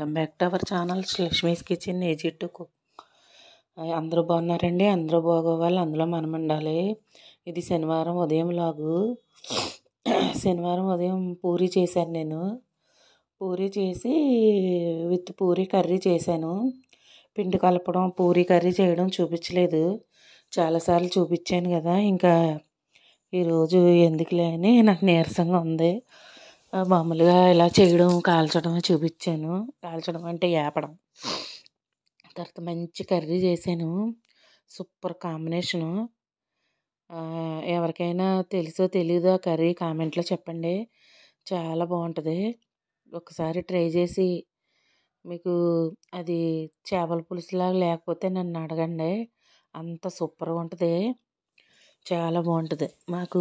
welcome back to our channel Lakshmi's kitchen easy to cook అందరూ బాగున్నారండి అందరూ బాగోవాలి అందులో మనం ఉండాలి ఇది శనివారం ఉదయం లాగు శనివారం ఉదయం పూరి చేశాను నేను పూరి చేసి విత్ పూరి కర్రీ చేశాను పిండి కలపడం పూరి కర్రీ చేయడం చూపించలేదు చాలాసార్లు చూపించాను కదా ఇంకా ఈరోజు ఎందుకులే అని నాకు నీరసంగా ఉంది మామూలుగా ఇలా చేయడం కాల్చడం చూపించాను కాల్చడం అంటే వేపడం తర్వాత మంచి కర్రీ చేశాను సూపర్ కాంబినేషను ఎవరికైనా తెలుసో తెలీదో కర్రీ కామెంట్లో చెప్పండి చాలా బాగుంటుంది ఒకసారి ట్రై చేసి మీకు అది చేపల పులుసులాగా లేకపోతే నన్ను అడగండి అంత సూపర్గా ఉంటుంది చాలా బాగుంటుంది మాకు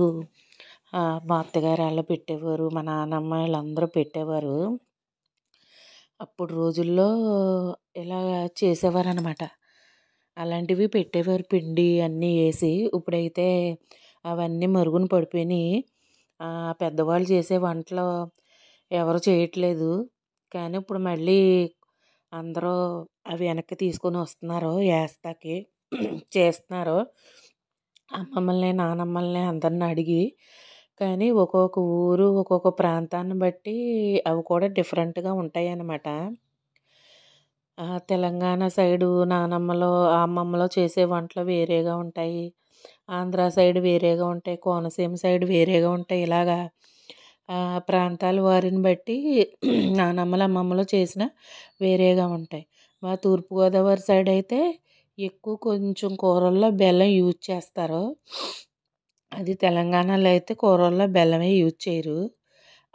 మా అత్తగారు వాళ్ళు పెట్టేవారు మా నానమ్మ వీళ్ళందరూ పెట్టేవారు అప్పుడు రోజుల్లో ఇలా చేసేవారు అనమాట అలాంటివి పెట్టేవారు పిండి అన్నీ వేసి ఇప్పుడైతే అవన్నీ మరుగున పడిపోయినాయి పెద్దవాళ్ళు చేసే వంటలు ఎవరు చేయట్లేదు కానీ ఇప్పుడు మళ్ళీ అందరూ అవి వెనక్కి తీసుకొని వస్తున్నారు వేస్తాకి చేస్తున్నారు అమ్మమ్మల్ని నానమ్మల్ని అందరిని అడిగి కానీ ఒక్కొక్క ఊరు ఒక్కొక్క ప్రాంతాన్ని బట్టి అవి కూడా డిఫరెంట్గా ఉంటాయి అన్నమాట తెలంగాణ సైడు నానమ్మలో అమ్మమ్మలో చేసే వంటలు వేరేగా ఉంటాయి ఆంధ్ర సైడ్ వేరేగా ఉంటాయి కోనసీమ సైడ్ వేరేగా ఉంటాయి ఇలాగా ప్రాంతాల వారిని బట్టి నానమ్మలు అమ్మమ్మలు చేసిన వేరేగా ఉంటాయి మా తూర్పుగోదావరి సైడ్ అయితే ఎక్కువ కొంచెం కూరల్లో బెల్లం యూజ్ చేస్తారు అది తెలంగాణలో అయితే కూరల్లో బెల్లమే యూజ్ చేయరు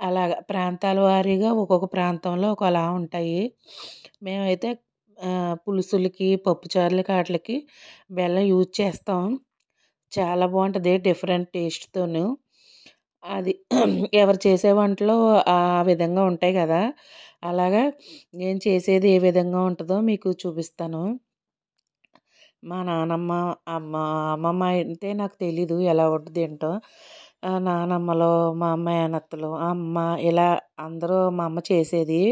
అలాగ ప్రాంతాల వారీగా ఒక్కొక్క ప్రాంతంలో ఒకలా ఉంటాయి మేమైతే పులుసులకి పప్పుచారులకి వాటికి బెల్లం యూజ్ చేస్తాం చాలా బాగుంటుంది డిఫరెంట్ టేస్ట్తోను అది ఎవరు చేసే వంటలో ఆ విధంగా ఉంటాయి కదా అలాగా నేను చేసేది ఏ విధంగా ఉంటుందో మీకు చూపిస్తాను మా నానమ్మ అమ్మ అమ్మమ్మ అంటే నాకు తెలీదు ఎలా వండుద్ది ఏంటో నానమ్మలు మా అమ్మ ఆ అమ్మ ఇలా అందరూ మా అమ్మ చేసేది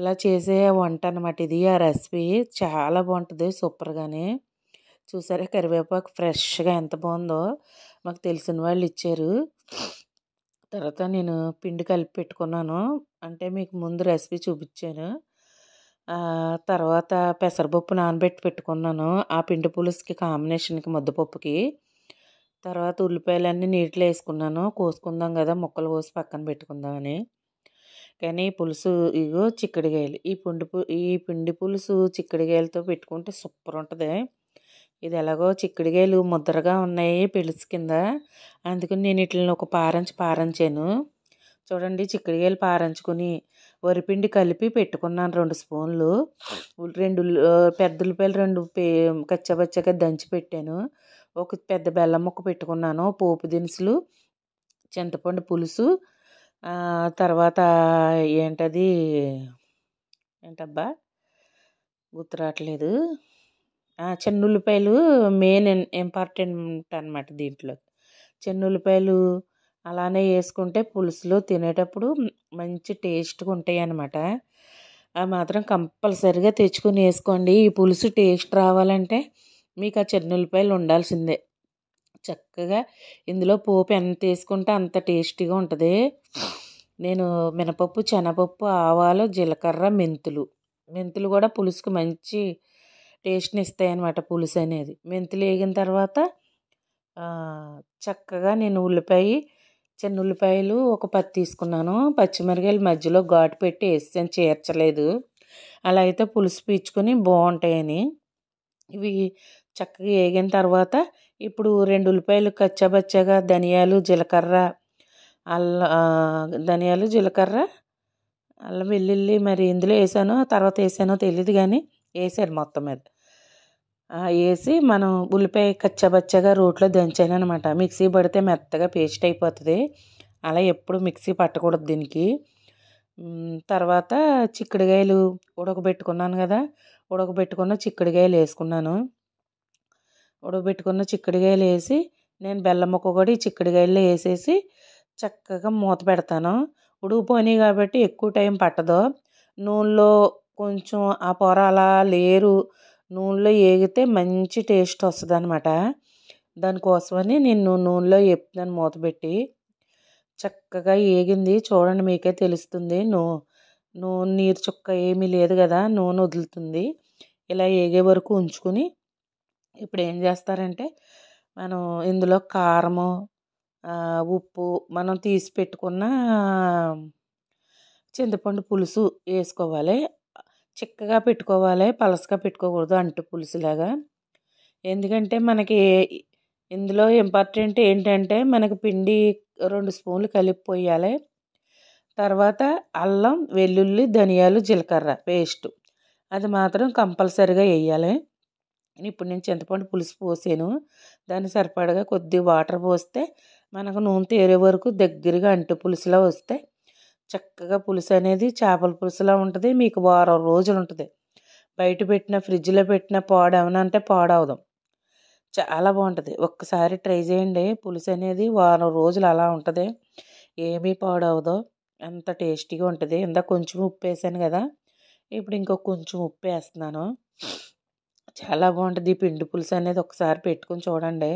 ఇలా చేసే వంట అనమాట ఇది ఆ రెసిపీ చాలా బాగుంటుంది సూపర్గానే చూసారా కరివేపాకు ఫ్రెష్గా ఎంత బాగుందో మాకు తెలిసిన వాళ్ళు ఇచ్చారు తర్వాత నేను పిండి కలిపి పెట్టుకున్నాను అంటే మీకు ముందు రెసిపీ చూపించాను తర్వాత పెసరపప్పు నానబెట్టి పెట్టుకున్నాను ఆ పిండి పులుసుకి కాంబినేషన్కి ముద్దపప్పుకి తర్వాత ఉల్లిపాయలన్నీ నీటిలో వేసుకున్నాను కోసుకుందాం కదా ముక్కలు కోసి పక్కన పెట్టుకుందామని కానీ పులుసు ఇగో చిక్కడిగాయలు ఈ పిండి ఈ పిండి పులుసు చిక్కడిగాయలతో పెట్టుకుంటే సూపర్ ఉంటుంది ఇది ఎలాగో చిక్కడికాయలు ముద్దరగా ఉన్నాయి పిలుసు కింద అందుకని నేను వీటిని ఒక పారంచి పారంచాను చూడండి చిక్కుడుకాయలు పారంచుకుని వరిపిండి కలిపి పెట్టుకున్నాను రెండు స్పూన్లు రెండు పెద్ద ఉల్లిపాయలు రెండు పే కచ్చబచ్చగా దంచి పెట్టాను ఒక పెద్ద బెల్లం ముక్క పెట్టుకున్నాను పోపు దినుసులు చింతపండు పులుసు తర్వాత ఏంటది ఏంటబ్బా గుర్తురావట్లేదు చిన్న ఉల్లిపాయలు మెయిన్ ఇంపార్టెంట్ అనమాట దీంట్లో చిన్న ఉల్లిపాయలు అలానే వేసుకుంటే పులుసులు తినేటప్పుడు మంచి టేస్ట్గా ఉంటాయి అన్నమాట అది మాత్రం కంపల్సరిగా తెచ్చుకొని వేసుకోండి ఈ పులుసు టేస్ట్ రావాలంటే మీకు ఆ ఉల్లిపాయలు ఉండాల్సిందే చక్కగా ఇందులో పోపు ఎంత వేసుకుంటే అంత టేస్టీగా ఉంటుంది నేను మినపప్పు శనపప్పు ఆవాలు జీలకర్ర మెంతులు మెంతులు కూడా పులుసుకు మంచి టేస్ట్ని ఇస్తాయి అన్నమాట పులుసు అనేది మెంతులు వేగిన తర్వాత చక్కగా నేను ఉల్లిపాయ చిన్న ఉల్లిపాయలు ఒక పది తీసుకున్నాను పచ్చిమిరకాయలు మధ్యలో ఘాటు పెట్టి వేసాను చేర్చలేదు అలా అయితే పులుసు పీచుకొని బాగుంటాయని ఇవి చక్కగా వేగిన తర్వాత ఇప్పుడు రెండు ఉల్లిపాయలు కచ్చాబచ్చాగా ధనియాలు జీలకర్ర అల్ల ధనియాలు జీలకర్ర అల్లం వెల్లుల్లి మరి ఇందులో వేసానో తర్వాత వేసానో తెలియదు కానీ వేసారు మొత్తం మీద వేసి మనం ఉల్లిపాయ కచ్చబచ్చగా రోట్లో దంచాను అనమాట మిక్సీ పడితే మెత్తగా పేస్ట్ అయిపోతుంది అలా ఎప్పుడు మిక్సీ పట్టకూడదు దీనికి తర్వాత చిక్కుడుకాయలు ఉడకబెట్టుకున్నాను కదా ఉడకబెట్టుకున్న చిక్కుడుకాయలు వేసుకున్నాను ఉడకబెట్టుకున్న చిక్కుడుకాయలు వేసి నేను బెల్లం ముక్క కూడా ఈ చిక్కుడుకాయల్లో వేసేసి చక్కగా మూత పెడతాను ఉడికిపోయి కాబట్టి ఎక్కువ టైం పట్టదు నూనెలో కొంచెం ఆ పొర అలా లేరు నూనెలో వేగితే మంచి టేస్ట్ వస్తుంది అనమాట దానికోసమని నేను నూనెలో వేపుతున్నాను మూతబెట్టి చక్కగా వేగింది చూడండి మీకే తెలుస్తుంది నూ నూనె నీరు చుక్క ఏమీ లేదు కదా నూనె వదులుతుంది ఇలా వేగే వరకు ఉంచుకుని ఇప్పుడు ఏం చేస్తారంటే మనం ఇందులో కారము ఉప్పు మనం తీసి పెట్టుకున్న చింతపండు పులుసు వేసుకోవాలి చిక్కగా పెట్టుకోవాలి పలసగా పెట్టుకోకూడదు అంటు పులుసులాగా ఎందుకంటే మనకి ఇందులో ఇంపార్టెంట్ ఏంటంటే మనకు పిండి రెండు స్పూన్లు కలిపి పోయాలి తర్వాత అల్లం వెల్లుల్లి ధనియాలు జీలకర్ర పేస్ట్ అది మాత్రం కంపల్సరిగా వేయాలి ఇప్పుడు నేను చింతపండు పులుసు పోసాను దాన్ని సరిపడగా కొద్ది వాటర్ పోస్తే మనకు నూనె తేరే వరకు దగ్గరగా అంటు పులుసులా వస్తే చక్కగా పులుసు అనేది చేపల పులుసులా ఉంటుంది మీకు వారం రోజులు ఉంటుంది బయట పెట్టిన ఫ్రిడ్జ్లో పెట్టిన పాడేమన్నా అంటే పాడవదు చాలా బాగుంటుంది ఒక్కసారి ట్రై చేయండి పులుసు అనేది వారం రోజులు అలా ఉంటుంది ఏమీ పాడవదు అంత టేస్టీగా ఉంటుంది ఇందా కొంచెం ఉప్పు వేసాను కదా ఇప్పుడు ఇంకో కొంచెం ఉప్పు వేస్తున్నాను చాలా బాగుంటుంది పిండి పులుసు అనేది ఒకసారి పెట్టుకుని చూడండి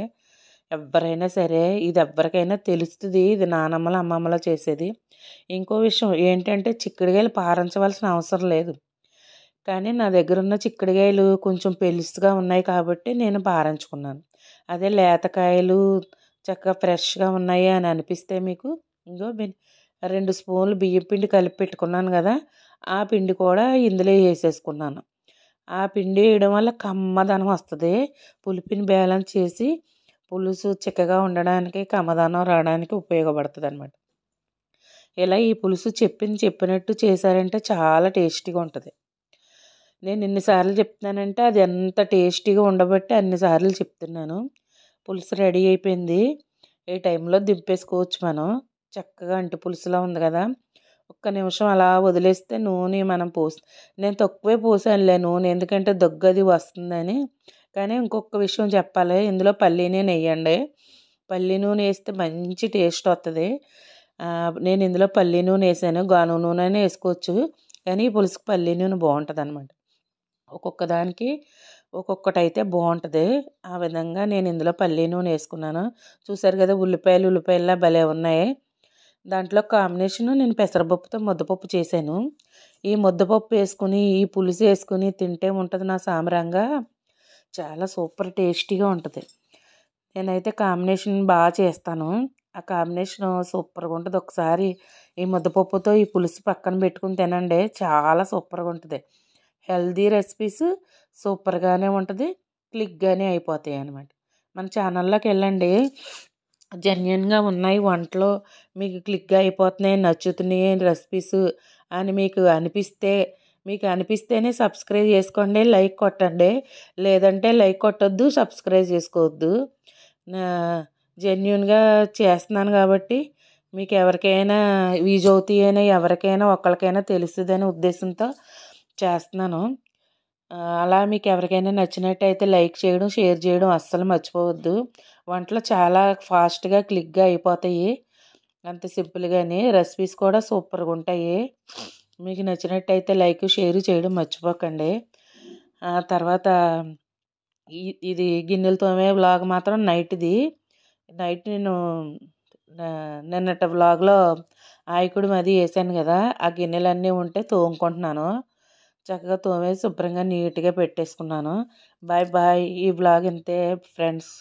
ఎవరైనా సరే ఇది ఎవరికైనా తెలుస్తుంది ఇది నానమ్మల అమ్మమ్మల చేసేది ఇంకో విషయం ఏంటంటే చిక్కుడుగాయలు పారించవలసిన అవసరం లేదు కానీ నా దగ్గర ఉన్న చిక్కుడుగాయలు కొంచెం పెలుసుగా ఉన్నాయి కాబట్టి నేను పారించుకున్నాను అదే లేతకాయలు చక్కగా ఫ్రెష్గా ఉన్నాయి అని అనిపిస్తే మీకు ఇంకో రెండు స్పూన్లు బియ్యం పిండి కలిపి పెట్టుకున్నాను కదా ఆ పిండి కూడా ఇందులో వేసేసుకున్నాను ఆ పిండి వేయడం వల్ల కమ్మదనం వస్తుంది పులిపిని బ్యాలెన్స్ చేసి పులుసు చిక్కగా ఉండడానికి కమదానం రావడానికి ఉపయోగపడుతుంది అనమాట ఇలా ఈ పులుసు చెప్పింది చెప్పినట్టు చేశారంటే చాలా టేస్టీగా ఉంటుంది నేను ఎన్నిసార్లు చెప్తున్నానంటే అది ఎంత టేస్టీగా ఉండబట్టి అన్నిసార్లు చెప్తున్నాను పులుసు రెడీ అయిపోయింది ఈ టైంలో దింపేసుకోవచ్చు మనం చక్కగా అంటి పులుసులా ఉంది కదా ఒక్క నిమిషం అలా వదిలేస్తే నూనె మనం పోసి నేను తక్కువే పోసానులే నూనె ఎందుకంటే దగ్గది వస్తుందని కానీ ఇంకొక విషయం చెప్పాలి ఇందులో పల్లీ నూనె వేయండి పల్లి నూనె వేస్తే మంచి టేస్ట్ వస్తుంది నేను ఇందులో పల్లి నూనె వేసాను గాను నూనె అయినా వేసుకోవచ్చు కానీ ఈ పులుసుకు పల్లి నూనె బాగుంటుంది అనమాట ఒక్కొక్క దానికి ఒక్కొక్కటి అయితే బాగుంటుంది ఆ విధంగా నేను ఇందులో పల్లి నూనె వేసుకున్నాను చూసారు కదా ఉల్లిపాయలు ఉల్లిపాయల్లా భలే ఉన్నాయి దాంట్లో కాంబినేషన్ నేను పెసరపప్పుతో ముద్దపప్పు చేశాను ఈ ముద్దపప్పు వేసుకుని ఈ పులుసు వేసుకుని తింటే ఉంటుంది నా సామరంగా చాలా సూపర్ టేస్టీగా ఉంటుంది నేనైతే కాంబినేషన్ బాగా చేస్తాను ఆ కాంబినేషన్ సూపర్గా ఉంటుంది ఒకసారి ఈ ముద్దపప్పుతో ఈ పులుసు పక్కన పెట్టుకుని తినండి చాలా సూపర్గా ఉంటుంది హెల్దీ రెసిపీస్ సూపర్గానే ఉంటుంది క్లిక్గానే అయిపోతాయి అనమాట మన ఛానల్లోకి వెళ్ళండి జెన్యున్గా ఉన్నాయి వంటలో మీకు క్లిక్గా అయిపోతున్నాయి నచ్చుతున్నాయి రెసిపీస్ అని మీకు అనిపిస్తే మీకు అనిపిస్తేనే సబ్స్క్రైబ్ చేసుకోండి లైక్ కొట్టండి లేదంటే లైక్ కొట్టద్దు సబ్స్క్రైబ్ చేసుకోవద్దు జెన్యున్గా చేస్తున్నాను కాబట్టి మీకు ఎవరికైనా జ్యోతి అయినా ఎవరికైనా ఒకరికైనా తెలుస్తుందనే ఉద్దేశంతో చేస్తున్నాను అలా మీకు ఎవరికైనా నచ్చినట్టయితే లైక్ చేయడం షేర్ చేయడం అస్సలు మర్చిపోవద్దు వంటలు చాలా ఫాస్ట్గా క్లిక్గా అయిపోతాయి అంత సింపుల్గానే రెసిపీస్ కూడా సూపర్గా ఉంటాయి మీకు నచ్చినట్టయితే లైక్ షేర్ చేయడం మర్చిపోకండి తర్వాత ఇది గిన్నెలు తోమే వ్లాగ్ మాత్రం నైట్ది నైట్ నేను నిన్నట వ్లాగ్లో ఆయకుడు మది వేసాను కదా ఆ గిన్నెలన్నీ ఉంటే తోముకుంటున్నాను చక్కగా తోమే శుభ్రంగా నీట్గా పెట్టేసుకున్నాను బాయ్ బాయ్ ఈ బ్లాగ్ ఇంతే ఫ్రెండ్స్